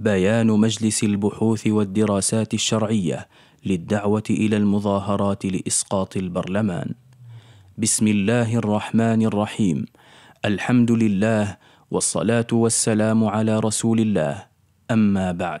بيان مجلس البحوث والدراسات الشرعية للدعوة إلى المظاهرات لإسقاط البرلمان. بسم الله الرحمن الرحيم. الحمد لله والصلاة والسلام على رسول الله. أما بعد،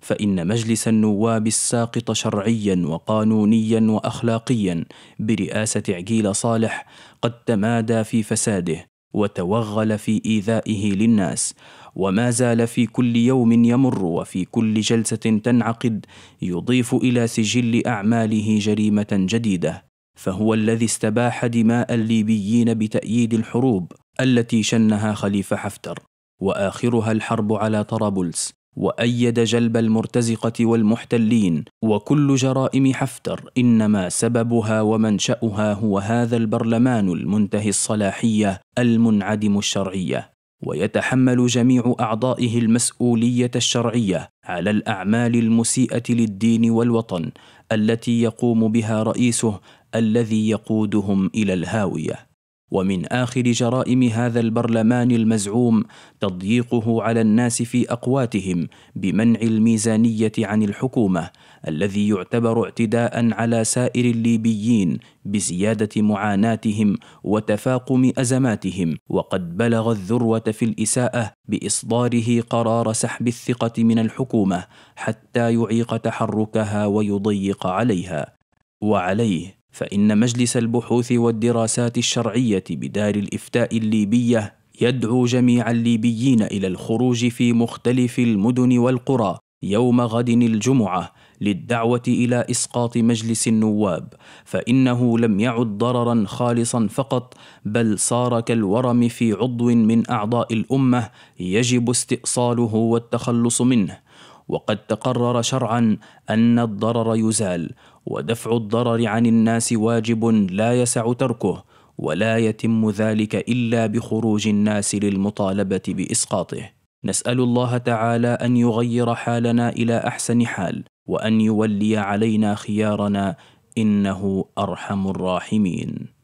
فإن مجلس النواب الساقط شرعيا وقانونيا وأخلاقيا برئاسة عقيل صالح قد تمادى في فساده وتوغل في ايذائه للناس وما زال في كل يوم يمر وفي كل جلسه تنعقد يضيف الى سجل اعماله جريمه جديده فهو الذي استباح دماء الليبيين بتاييد الحروب التي شنها خليفه حفتر واخرها الحرب على طرابلس وايد جلب المرتزقه والمحتلين وكل جرائم حفتر انما سببها ومنشاها هو هذا البرلمان المنتهي الصلاحيه المنعدم الشرعيه ويتحمل جميع اعضائه المسؤوليه الشرعيه على الاعمال المسيئه للدين والوطن التي يقوم بها رئيسه الذي يقودهم الى الهاويه ومن آخر جرائم هذا البرلمان المزعوم تضييقه على الناس في أقواتهم بمنع الميزانية عن الحكومة الذي يعتبر اعتداء على سائر الليبيين بزيادة معاناتهم وتفاقم أزماتهم وقد بلغ الذروة في الإساءة بإصداره قرار سحب الثقة من الحكومة حتى يعيق تحركها ويضيق عليها وعليه فإن مجلس البحوث والدراسات الشرعية بدار الإفتاء الليبية يدعو جميع الليبيين إلى الخروج في مختلف المدن والقرى يوم غد الجمعة للدعوة إلى إسقاط مجلس النواب، فإنه لم يعد ضررا خالصا فقط، بل صار كالورم في عضو من أعضاء الأمة يجب استئصاله والتخلص منه، وقد تقرر شرعا أن الضرر يزال، ودفع الضرر عن الناس واجب لا يسع تركه ولا يتم ذلك الا بخروج الناس للمطالبه باسقاطه نسال الله تعالى ان يغير حالنا الى احسن حال وان يولي علينا خيارنا انه ارحم الراحمين